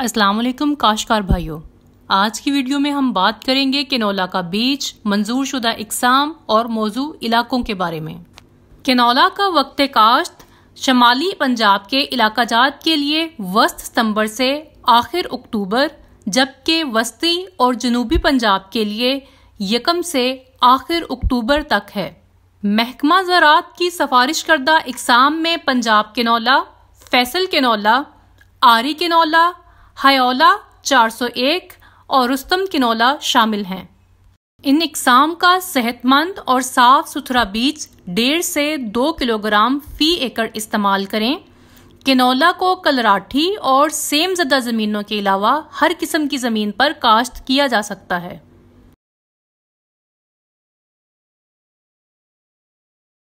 वालेकुम काशकार भाइयों आज की वीडियो में हम बात करेंगे केनोला का बीज मंजूर शुदा इकसाम और मौजू इलाकों के बारे में केनोला का वक्त काश्त शमाली पंजाब के इलाका जात के लिए वस्त सितंबर से आखिर अक्टूबर जबकि वस्ती और जनूबी पंजाब के लिए यकम से आखिर अक्टूबर तक है महकमा ज़रात की सफारिश करदा इकसाम में पंजाब केनौला फैसल केनौला आरी केनौला हयोला 401 और रुस्तम किनौला शामिल हैं इन इकसाम का सेहतमंद और साफ सुथरा बीज डेढ़ से दो किलोग्राम फी एकड़ इस्तेमाल करें किनौला को कलराठी और सेम जदा ज़मीनों के अलावा हर किस्म की ज़मीन पर काश्त किया जा सकता है